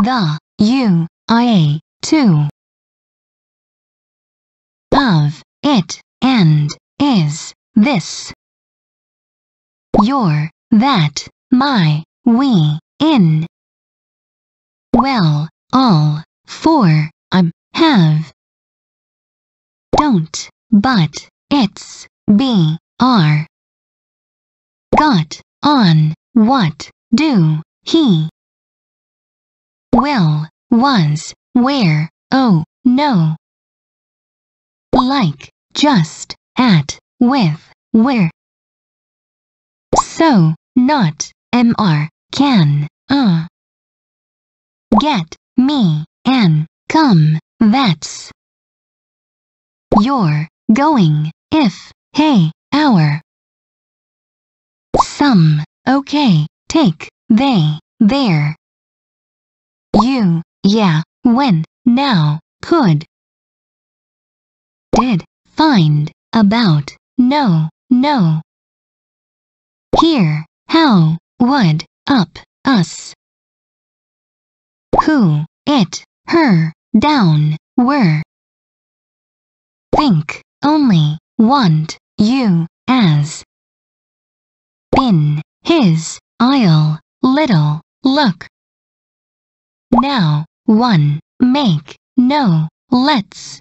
the UIA 2 of it and is this your that my we in well all for I'm um, have don't but it's be are got on what do he Will was where, oh, no. Like, just, at, with, where. So, not, mr, can, uh. Get, me, an, come, that's. your going, if, hey, our. Some, okay, take, they, there, you, yeah, when, now, could. Did, find, about, no, no. Here, how, would, up, us. Who, it, her, down, were. Think, only, want, you, as. In. his, I'll, little, look. Now, one, make, no, let's.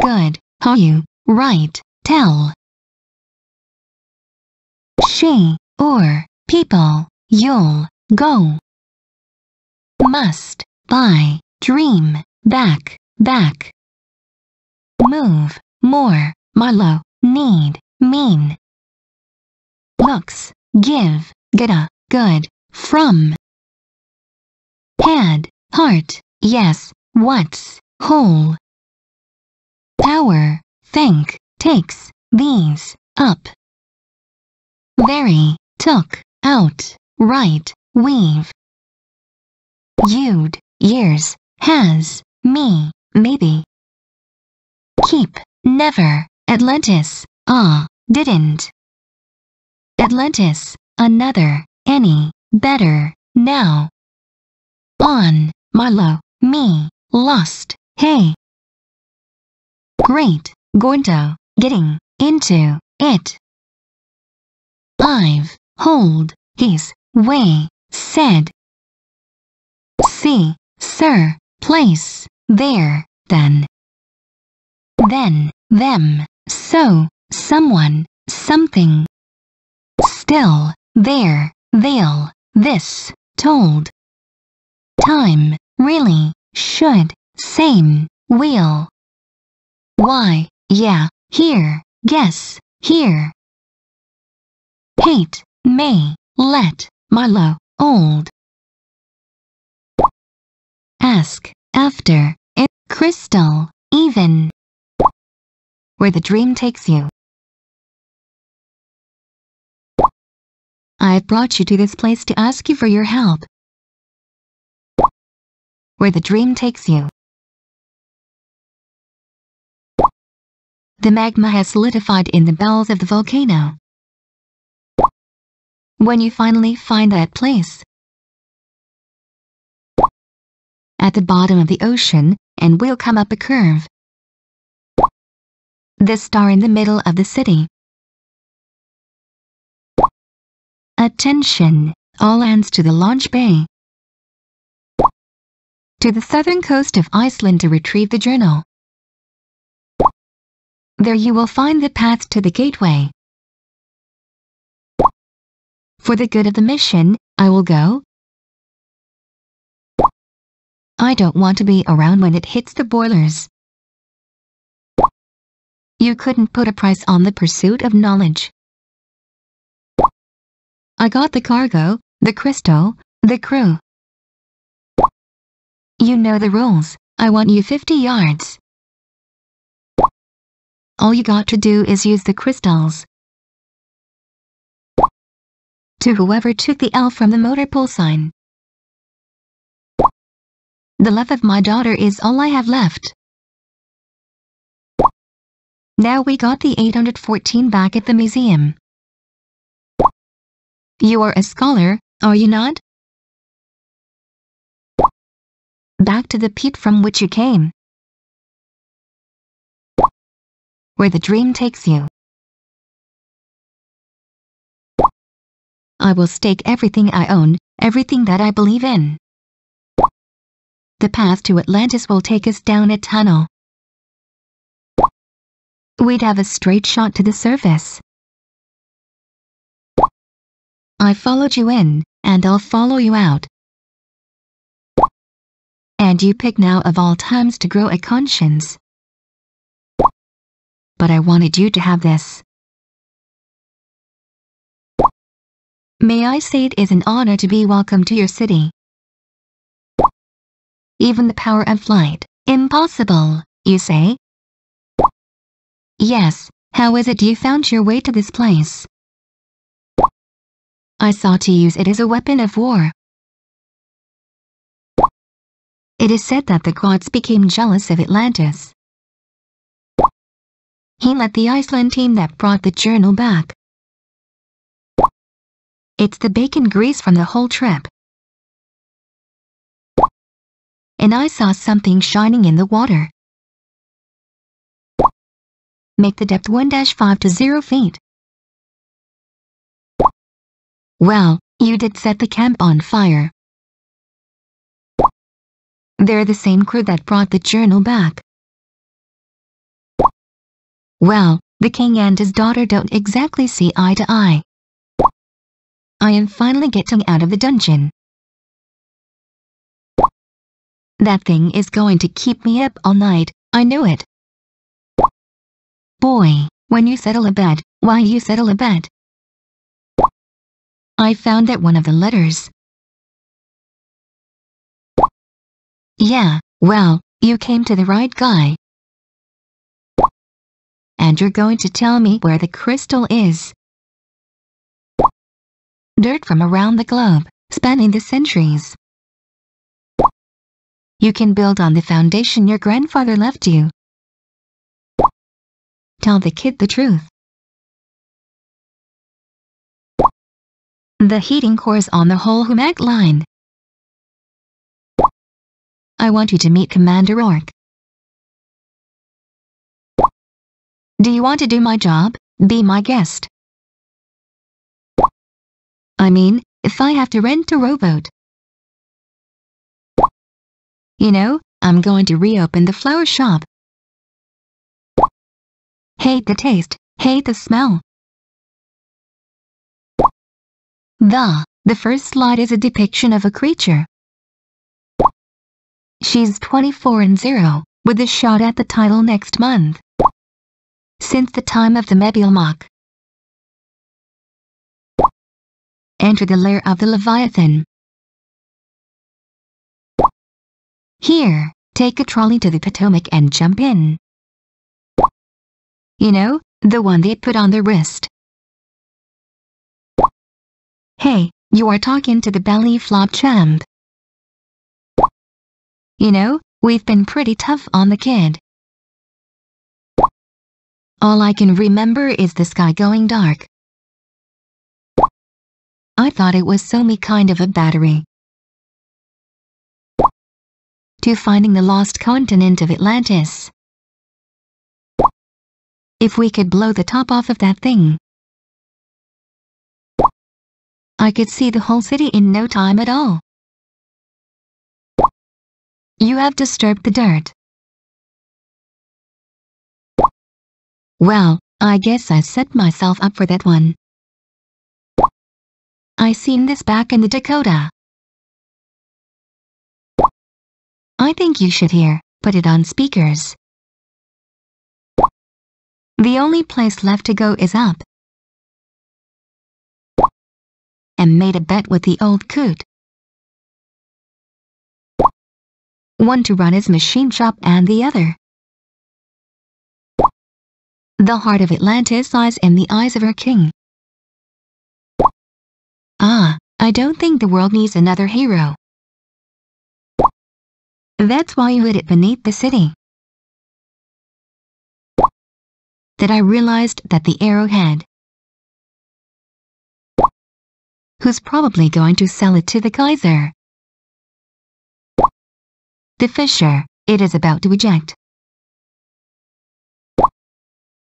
Good, how you, right, tell. She, or, people, you'll, go. Must, buy, dream, back, back. Move, more, Marlow, need, mean. Looks, give, get a, good, from. Pad, heart, yes, what's, whole. Power, think, takes, these, up. Very, took, out, right, weave. You'd, years, has, me, maybe. Keep, never, Atlantis, ah, uh, didn't. Atlantis, another, any, better, now on, Milo, me, lost, hey. Great, Gordo, getting, into, it. Live, hold, his, way, said. See, sir, place, there, then. Then, them, so, someone, something. Still, there, they'll, this, told. Time, really, should, same, will. Why, yeah, here, guess, here. Hate, may, let, Marlow old. Ask, after, it, crystal, even. Where the dream takes you. I've brought you to this place to ask you for your help where the dream takes you. The magma has solidified in the bowels of the volcano. When you finally find that place, at the bottom of the ocean and we will come up a curve. The star in the middle of the city. Attention, all hands to the launch bay to the southern coast of Iceland to retrieve the journal. There you will find the path to the gateway. For the good of the mission, I will go. I don't want to be around when it hits the boilers. You couldn't put a price on the pursuit of knowledge. I got the cargo, the crystal, the crew. You know the rules. I want you 50 yards. All you got to do is use the crystals. To whoever took the L from the motor pool sign. The love of my daughter is all I have left. Now we got the 814 back at the museum. You are a scholar, are you not? back to the pit from which you came. Where the dream takes you. I will stake everything I own, everything that I believe in. The path to Atlantis will take us down a tunnel. We'd have a straight shot to the surface. I followed you in, and I'll follow you out. And you pick now of all times to grow a conscience. But I wanted you to have this. May I say it is an honor to be welcome to your city. Even the power of light, impossible, you say? Yes, how is it you found your way to this place? I saw to use it as a weapon of war, it is said that the gods became jealous of Atlantis. He led the Iceland team that brought the journal back. It's the bacon grease from the whole trip. And I saw something shining in the water. Make the depth 1-5 to 0 feet. Well, you did set the camp on fire. They're the same crew that brought the journal back. Well, the king and his daughter don't exactly see eye to eye. I am finally getting out of the dungeon. That thing is going to keep me up all night, I knew it. Boy, when you settle a bet, why you settle a bet. I found that one of the letters Yeah, well, you came to the right guy. And you're going to tell me where the crystal is. Dirt from around the globe, spanning the centuries. You can build on the foundation your grandfather left you. Tell the kid the truth. The heating cores on the whole Humac line. I want you to meet Commander Orc. Do you want to do my job? Be my guest. I mean, if I have to rent a rowboat. You know, I'm going to reopen the flower shop. Hate the taste, hate the smell. The, the first slide is a depiction of a creature. She's 24 and 0, with a shot at the title next month. Since the time of the mock. Enter the lair of the Leviathan. Here, take a trolley to the Potomac and jump in. You know, the one they put on their wrist. Hey, you are talking to the belly flop champ. You know, we've been pretty tough on the kid. All I can remember is the sky going dark. I thought it was some kind of a battery. To finding the lost continent of Atlantis. If we could blow the top off of that thing. I could see the whole city in no time at all. You have disturbed the dirt. Well, I guess I set myself up for that one. I seen this back in the Dakota. I think you should hear, put it on speakers. The only place left to go is up. And made a bet with the old coot. one to run his machine shop and the other. The heart of Atlantis lies in the eyes of her king. Ah, I don't think the world needs another hero. That's why you hid it beneath the city. That I realized that the arrowhead, who's probably going to sell it to the Kaiser. The fissure it is about to eject.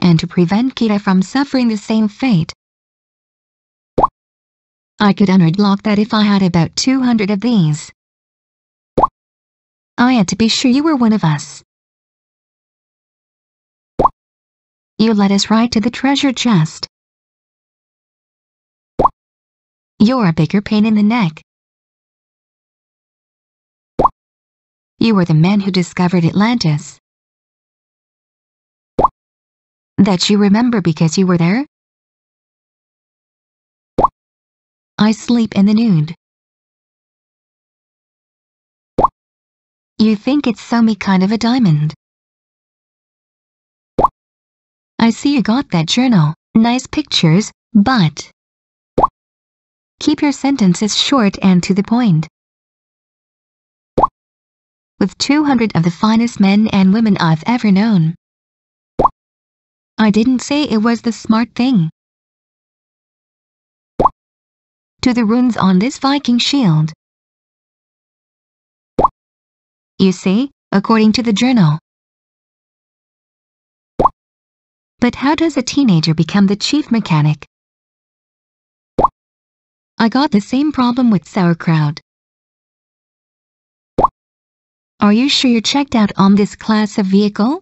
And to prevent Kita from suffering the same fate, I could unlock that if I had about 200 of these. I had to be sure you were one of us. You led us right to the treasure chest. You're a bigger pain in the neck. You were the man who discovered Atlantis. That you remember because you were there? I sleep in the nude. You think it's some kind of a diamond. I see you got that journal, nice pictures, but... Keep your sentences short and to the point with 200 of the finest men and women I've ever known. I didn't say it was the smart thing. To the runes on this Viking shield. You see, according to the journal. But how does a teenager become the chief mechanic? I got the same problem with sauerkraut. Are you sure you checked out on this class of vehicle?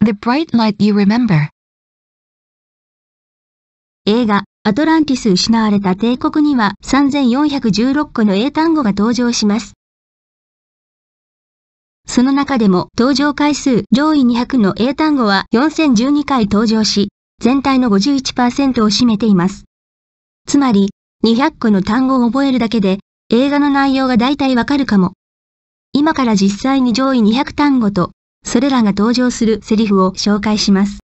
The bright light you remember. 映画、アトランティス失われた帝国には3416個の英単語が登場します。その中でも登場回数上位200の英単語は4012回登場し、全体の51%を占めています。つまり、200個の単語を覚えるだけで映画の内容が大体わかるかも。今から実際に上位200単語と、それらが登場するセリフを紹介します。